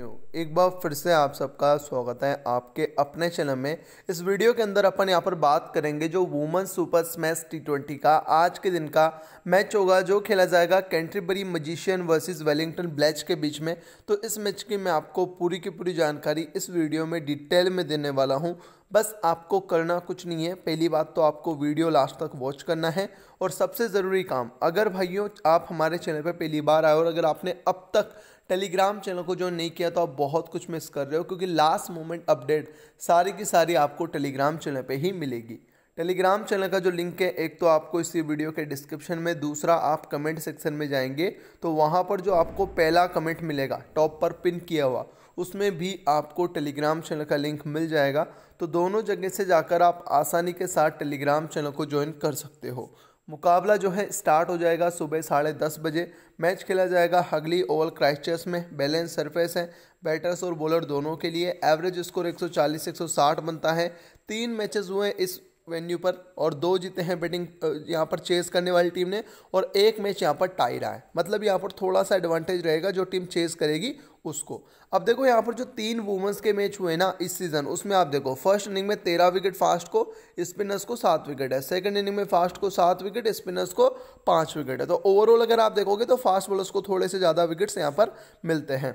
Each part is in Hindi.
एक बार फिर से आप सबका स्वागत है आपके अपने चैनल में इस वीडियो के अंदर अपन यहाँ पर बात करेंगे जो woman super smash T twenty का आज के दिन का मैच होगा जो खेला जाएगा Canterbury Magicians versus Wellington Blaze के बीच में तो इस मैच की मैं आपको पूरी की पूरी जानकारी इस वीडियो में डिटेल में देने वाला हूँ बस आपको करना कुछ नहीं है पहली बात तो आपको वीडियो लास्ट तक वॉच करना है और सबसे ज़रूरी काम अगर भाइयों आप हमारे चैनल पर पहली बार आए और अगर आपने अब तक टेलीग्राम चैनल को ज्वाइन नहीं किया तो आप बहुत कुछ मिस कर रहे हो क्योंकि लास्ट मोमेंट अपडेट सारी की सारी आपको टेलीग्राम चैनल पर ही मिलेगी टेलीग्राम चैनल का जो लिंक है एक तो आपको इसी वीडियो के डिस्क्रिप्शन में दूसरा आप कमेंट सेक्शन में जाएंगे तो वहाँ पर जो आपको पहला कमेंट मिलेगा टॉप पर पिन किया हुआ उसमें भी आपको टेलीग्राम चैनल का लिंक मिल जाएगा तो दोनों जगह से जाकर आप आसानी के साथ टेलीग्राम चैनल को ज्वाइन कर सकते हो मुकाबला जो है स्टार्ट हो जाएगा सुबह साढ़े दस बजे मैच खेला जाएगा हगली ओवल क्राइस्टर्स में बैलेंस सरफेस है बैटर्स और बॉलर दोनों के लिए एवरेज स्कोर 140 160 बनता है तीन मैचेस हुए इस वेन्यू पर और दो जीते हैं बैटिंग यहाँ पर चेस करने वाली टीम ने और एक मैच यहाँ पर टाई रहा है मतलब यहाँ पर थोड़ा सा एडवांटेज रहेगा जो टीम चेस करेगी उसको अब देखो यहाँ पर जो तीन वुमेंस के मैच हुए ना इस सीज़न उसमें आप देखो फर्स्ट इनिंग में तेरह विकेट फास्ट को स्पिनर्स को सात विकेट है सेकंड इनिंग में फास्ट को सात विकेट स्पिनर्स को पांच विकेट है तो ओवरऑल अगर आप देखोगे तो फास्ट बॉलर्स को थोड़े से ज़्यादा विकेट्स यहाँ पर मिलते हैं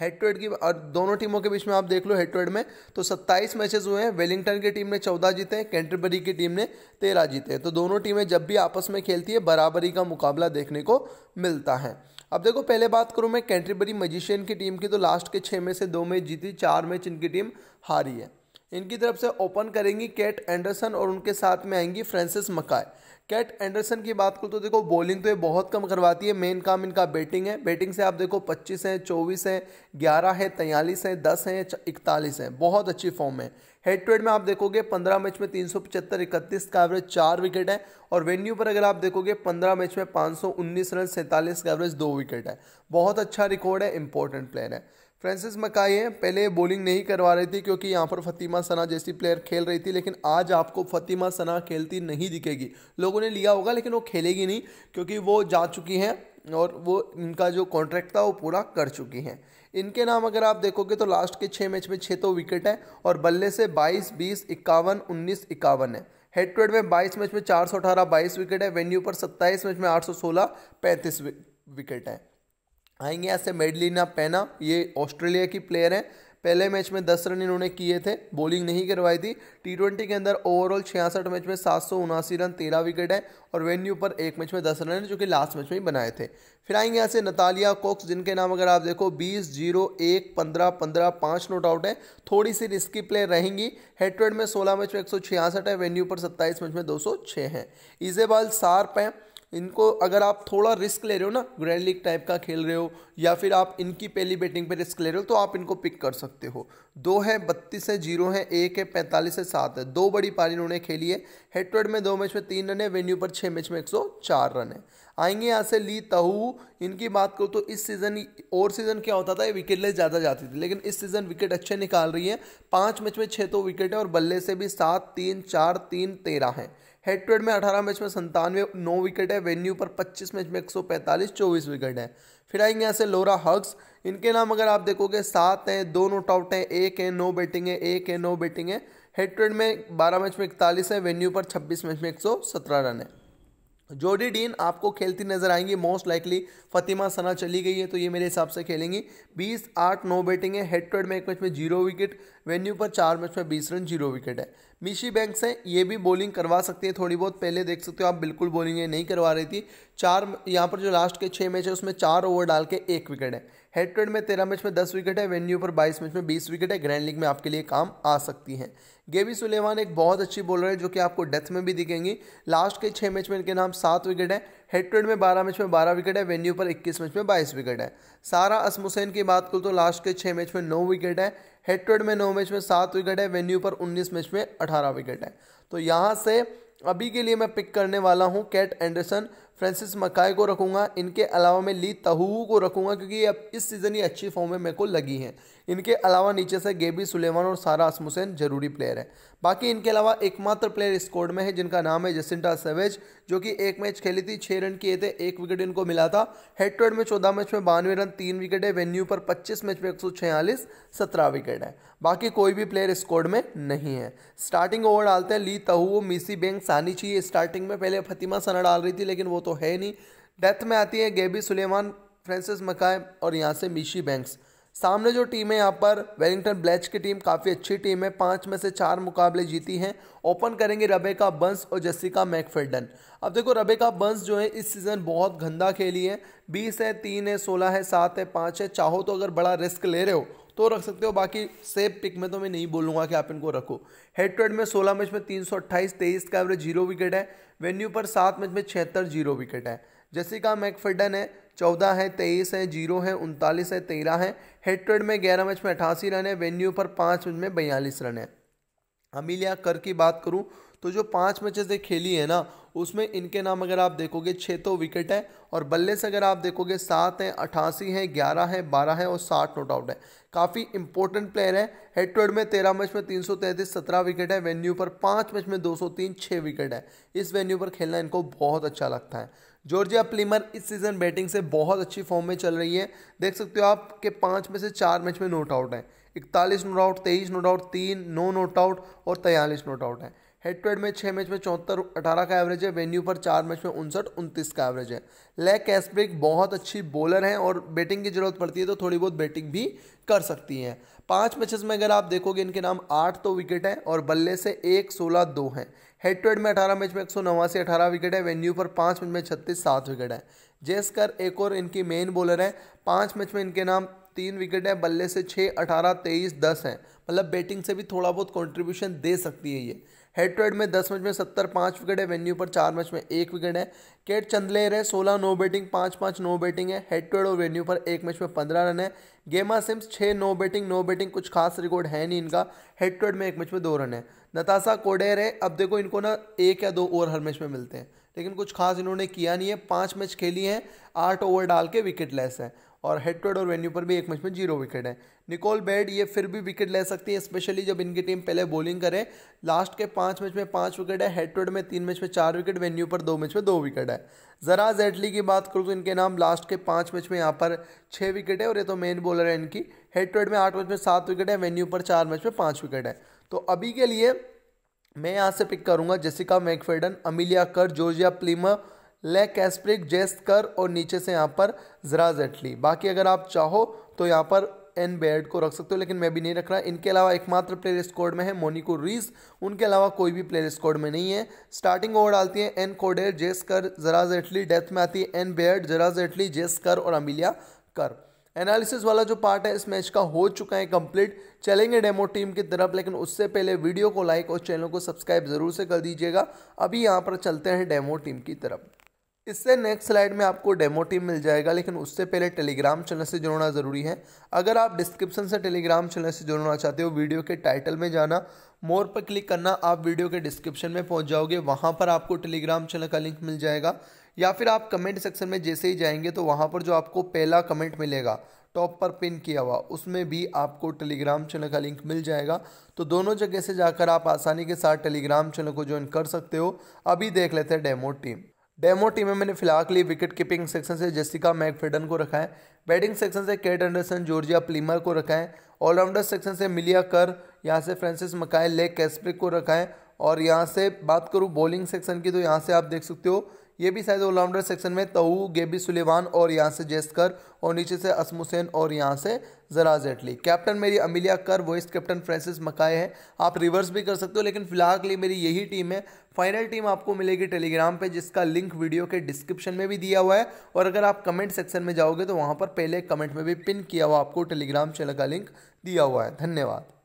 हेड टू हेड की और दोनों टीमों के बीच में आप देख लो हेड टू हेड में तो 27 मैचेस हुए हैं वेलिंगटन की टीम ने 14 जीते हैं कैंटरबरी की टीम ने 13 जीते हैं तो दोनों टीमें जब भी आपस में खेलती है बराबरी का मुकाबला देखने को मिलता है अब देखो पहले बात करूँ मैं कैंट्रीबरी मजिशियन की टीम की तो लास्ट के छः में से दो मैच जीती चार मैच इनकी टीम हारी है इनकी तरफ से ओपन करेंगी कैट एंडरसन और उनके साथ में आएंगी फ्रांसिस मकाय कैट एंडरसन की बात करूँ तो देखो बॉलिंग तो ये बहुत कम करवाती है मेन काम इनका बैटिंग है बैटिंग से आप देखो पच्चीस हैं चौबीस हैं ग्यारह है तैंतालीस हैं दस हैं इकतालीस हैं बहुत अच्छी फॉर्म है हेड टू हेड में आप देखोगे पंद्रह मैच में तीन सौ पचहत्तर इकतीस का एवरेज चार विकेट है और वेन्यू पर अगर आप देखोगे पंद्रह मैच में पाँच सौ उन्नीस रन सैंतालीस का एवरेज दो विकेट है बहुत अच्छा रिकॉर्ड है इंपॉर्टेंट प्लेयर है फ्रांसिस हैं पहले बॉलिंग नहीं करवा रही थी क्योंकि यहाँ पर फतिमा सना जैसी प्लेयर खेल रही थी लेकिन आज आपको फतिमा सना खेलती नहीं दिखेगी लोगों ने लिया होगा लेकिन वो खेलेगी नहीं क्योंकि वो जा चुकी हैं और वो इनका जो कॉन्ट्रैक्ट था वो पूरा कर चुकी हैं इनके नाम अगर आप देखोगे तो लास्ट के छः मैच में छः तो विकेट हैं और बल्ले से बाईस बीस इक्यावन उन्नीस इक्यावन है हेड टू हेड में बाईस मैच में चार सौ अठारह बाईस विकेट है वेन्यू पर सत्ताईस मैच में आठ सौ सोलह पैंतीस विकेट हैं आएंगे यहाँ से मेडलिना पैना ये ऑस्ट्रेलिया की प्लेयर हैं पहले मैच में दस रन इन्होंने किए थे बॉलिंग नहीं करवाई थी टी ट्वेंटी के अंदर ओवरऑल छियासठ मैच में सात सौ उनासी रन तेरह विकेट है और वेन्यू पर एक मैच में दस रन है जो कि लास्ट मैच में ही बनाए थे फिर आएंगे यहाँ से नतालिया कोक्स जिनके नाम अगर आप देखो बीस जीरो एक पंद्रह पंद्रह पाँच नोट आउट है थोड़ी सी रिस्की प्लेयर रहेंगी हेडरेड में सोलह मैच में एक है वेन्यू पर सत्ताईस मैच में दो सौ छः हैं इजेबाल सार्प हैं इनको अगर आप थोड़ा रिस्क ले रहे हो ना ग्रैंड लीग टाइप का खेल रहे हो या फिर आप इनकी पहली बैटिंग पे रिस्क ले रहे हो तो आप इनको पिक कर सकते हो दो है बत्तीस है जीरो है एक है पैंतालीस है सात है दो बड़ी पारी इन्होंने खेली है हेड टू हेड में दो मैच में तीन रन है वेन्यू पर छः मैच में एक सौ चार रन है आएंगे यहाँ से ली तहू इनकी बात करो तो इस सीज़न और सीज़न क्या होता था विकेट ले ज़्यादा जाती थी लेकिन इस सीज़न विकेट अच्छे निकाल रही है पाँच मैच में छः तो विकेट है और बल्ले से भी सात तीन चार तीन तेरह हैं हेड टू हेड में अठारह मैच में संतानवे नौ विकेट है वेन्यू पर पच्चीस मैच में एक सौ पैंतालीस चौबीस विकेट है फिर आएंगे यहाँ से लोरा हग्स इनके नाम अगर आप देखोगे सात हैं दो नोट आउट हैं एक है नो बैटिंग है एक है नो बैटिंग है हेड टू हेड में बारह मैच में इकतालीस है वेन्यू पर छब्बीस मैच में एक सौ सत्रह रन है जोडी डीन आपको खेलती नजर आएंगी मोस्ट लाइकली फतिमा सना चली गई है तो ये मेरे हिसाब से खेलेंगी 20 आठ नौ बैटिंग है हेड टू हेड में एक मैच में जीरो विकेट वेन्यू पर चार मैच में 20 रन जीरो विकेट है मिशी बैंक्स हैं ये भी बॉलिंग करवा सकती है थोड़ी बहुत पहले देख सकते हो आप बिल्कुल बॉलिंग नहीं करवा रही थी चार यहाँ पर जो लास्ट के छः मैच है उसमें चार ओवर डाल के एक विकेट है हेड टू हेड में तेरह मैच में दस विकेट है वेन्यू पर बाईस मैच में बीस विकेट है ग्रैंड लीग में आपके लिए काम आ सकती है गेबी सुलेमान एक बहुत अच्छी बॉलर है जो कि आपको डेथ में भी दिखेंगी लास्ट के छः मैच में इनके नाम सात विकेट है हेडट्रेड में बारह मैच में बारह विकेट है वेन्यू पर इक्कीस मैच में बाईस विकेट है सारा असमुसैन की बात करूँ तो लास्ट के छः मैच में नौ विकेट है हेडट्रेड में नौ मैच में सात विकेट है वेन्यू पर उन्नीस मैच में अठारह विकेट है तो यहाँ से अभी के लिए मैं पिक करने वाला हूँ कैट एंडरसन फ्रांसिस मकाई को रखूँगा इनके अलावा मैं ली तहू को रखूँगा क्योंकि अब इस सीज़न ही अच्छी फॉर्म में मेरे को लगी हैं इनके अलावा नीचे से गेबी सुलेमान और सारा आसमुसैन जरूरी प्लेयर है बाकी इनके अलावा एकमात्र प्लेयर स्कोड में है जिनका नाम है जसिंटा सेवेज जो कि एक मैच खेली थी छः रन किए थे एक विकेट इनको मिला था हेड टू हेड में चौदह मैच में बानवे रन तीन विकेट है वेन्यू पर पच्चीस मैच में एक सौ छियालीस सत्रह विकेट है बाकी कोई भी प्लेयर स्कोर्ड में नहीं है स्टार्टिंग ओवर डालते हैं ली तहू मीसी बेंग सानी चाहिए स्टार्टिंग में पहले फतिमा सना डाल रही थी लेकिन वो तो तो है नहीं डेथ में आती है गेबी सुलेमान फ्रांसिस मकाय और यहाँ से मीशी बैंक्स सामने जो टीम है यहाँ पर वेलिंगटन ब्लैच की टीम काफ़ी अच्छी टीम है पाँच में से चार मुकाबले जीती हैं ओपन करेंगे रबेका बंस और जessica मैकफेडन अब देखो रबेका बंस जो है इस सीज़न बहुत गंदा खेली है बीस है तीन है सोलह है सात है पाँच है चाहो तो अगर बड़ा रिस्क ले रहे हो तो रख सकते हो बाकी सेफ पिक में तो मैं नहीं बोलूँगा कि आप इनको रखो हेड टू हेड में सोलह मैच में तीन सौ अट्ठाईस तेईस का एवरेज जीरो विकेट है वेन्यू पर सात मैच में छिहत्तर जीरो विकेट है कहा मैकफर्डन है चौदह है तेईस है जीरो है उनतालीस है तेरह है हेड टू हेड में ग्यारह मैच में अठासी रन है वेन्यू पर पाँच मैच में बयालीस रन है अमीलिया कर की बात करूँ तो जो पाँच मैचेस ने खेली है ना उसमें इनके नाम अगर आप देखोगे छः तो विकेट है और बल्ले से अगर आप देखोगे सात हैं अठासी हैं ग्यारह हैं बारह हैं और साठ नोट आउट है काफ़ी इंपॉर्टेंट प्लेयर है हेड टू हेड में तेरह मैच में तीन सौ तैंतीस सत्रह विकेट है वेन्यू पर पाँच मैच में दो सौ तीन छः विकेट है इस वेन्यू पर खेलना इनको बहुत अच्छा लगता है जॉर्जिया प्लीमर इस सीज़न बैटिंग से बहुत अच्छी फॉर्म में चल रही है देख सकते हो आप के पाँच में से चार मैच में नोट आउट हैं इकतालीस नोट आउट तेईस नोट आउट तीन नौ नोट आउट और तैंतालीस नोट आउट हैं हेड टू हेड में छः मैच में चौहत्तर अठारह का एवरेज है वेन्यू पर चार मैच में उनसठ उनतीस का एवरेज है लेग कैसब्रिक बहुत अच्छी बॉलर हैं और बैटिंग की जरूरत पड़ती है तो थोड़ी बहुत बैटिंग भी कर सकती हैं पांच मैचेस में अगर आप देखोगे इनके नाम आठ तो विकेट हैं और बल्ले से एक सोलह दो हैं हेड टू हेड में अठारह मैच में एक सौ नवासी अठारह विकेट है वेन्यू पर पाँच मैच में छत्तीस सात विकेट है जेस्कर एक और इनकी मेन बॉलर हैं पाँच मैच में इनके नाम तीन विकेट हैं बल्ले से छः अठारह तेईस दस हैं मतलब बैटिंग से भी थोड़ा बहुत कंट्रीब्यूशन दे सकती है ये हेड टू हेड में दस मैच में सत्तर पाँच विकेट है वेन्यू पर चार मैच में एक विकेट है केट चंदलेर है सोलह नो बैटिंग पाँच पाँच नो बैटिंग है हेड टू हेड और वेन्यू पर एक मैच में पंद्रह रन है गेमा सिम्स छः नो बैटिंग नो बैटिंग कुछ खास रिकॉर्ड है नहीं इनका हेड टू हेड में एक मैच में दो रन है नताशा कोडेर है अब देखो इनको ना एक या दो ओवर हर मैच में मिलते हैं लेकिन कुछ खास इन्होंने किया नहीं है पाँच मैच खेली हैं आठ ओवर डाल के विकेट लेस हैं और हेटवेड और वेन्यू पर भी एक मैच में जीरो विकेट है निकोल बैड ये फिर भी विकेट ले सकती है स्पेशली जब इनकी टीम पहले बॉलिंग करे लास्ट के पाँच मैच में पाँच विकेट है हेटवेड में तीन मैच में चार विकेट वेन्यू पर दो मैच में दो विकेट है ज़रा जेटली की बात करूँ तो इनके नाम लास्ट के पाँच मैच में यहाँ पर छः विकेट है और ये तो मेन बॉलर है इनकी हेड में आठ मैच में सात विकेट है वेन्यू पर चार मैच में पाँच विकेट है तो अभी के लिए मैं यहाँ से पिक करूँगा जेसिका मैकफेडन अमिलिया कर जोजिया प्लीमर लेक कैस्प्रिक जेस्ट कर और नीचे से यहाँ पर जरा जेटली बाकी अगर आप चाहो तो यहाँ पर एन बेड को रख सकते हो लेकिन मैं भी नहीं रख रहा इनके अलावा एकमात्र प्लेयर स्कोर्ड में है मोनिको रीस उनके अलावा कोई भी प्लेयर स्कोर्ड में नहीं है स्टार्टिंग ओवर डालती है एन कोडेर जेस कर जरा जेटली डेथ में आती है एन बेड जरा जेटली कर और अमिलिया कर एनालिसिस वाला जो पार्ट है इस मैच का हो चुका है कंप्लीट चलेंगे डेमो टीम की तरफ लेकिन उससे पहले वीडियो को लाइक और चैनल को सब्सक्राइब ज़रूर से कर दीजिएगा अभी यहाँ पर चलते हैं डेमो टीम की तरफ इससे नेक्स्ट स्लाइड में आपको डेमो टीम मिल जाएगा लेकिन उससे पहले टेलीग्राम चैनल से जुड़ना ज़रूरी है अगर आप डिस्क्रिप्शन से टेलीग्राम चैनल से जुड़ना चाहते हो वीडियो के टाइटल में जाना मोर पर क्लिक करना आप वीडियो के डिस्क्रिप्शन में पहुंच जाओगे वहां पर आपको टेलीग्राम चैनल का लिंक मिल जाएगा या फिर आप कमेंट सेक्शन में जैसे ही जाएंगे तो वहाँ पर जो आपको पहला कमेंट मिलेगा टॉप पर पिन किया हुआ उसमें भी आपको टेलीग्राम चैनल का लिंक मिल जाएगा तो दोनों जगह से जाकर आप आसानी के साथ टेलीग्राम चैनल को ज्वाइन कर सकते हो अभी देख लेते हैं डेमो टीम डेमो टीम में मैंने फिलहाल के लिए विकेट कीपिंग सेक्शन से जेसिका मैकफेडन को रखा है बैटिंग सेक्शन से केट एंडरसन जॉर्जिया प्लीमर को रखा है ऑलराउंडर सेक्शन से मिलिया कर यहाँ से फ्रांसिस मकाय लेक कैस्प्रिक को रखा है और यहाँ से बात करूँ बॉलिंग सेक्शन की तो यहाँ से आप देख सकते हो ये भी शायद ऑलराउंडर सेक्शन में तऊ गेबी सुलेवान और यहाँ से जेस्कर और नीचे से असमुसैन और यहाँ से जरा जेटली कैप्टन मेरी अमिलिया कर वॉइस कैप्टन फ्रांसिस मकाए है आप रिवर्स भी कर सकते हो लेकिन फिलहाल के लिए मेरी यही टीम है फाइनल टीम आपको मिलेगी टेलीग्राम पे जिसका लिंक वीडियो के डिस्क्रिप्शन में भी दिया हुआ है और अगर आप कमेंट सेक्शन में जाओगे तो वहाँ पर पहले कमेंट में भी पिन किया हुआ आपको टेलीग्राम चैनल का लिंक दिया हुआ है धन्यवाद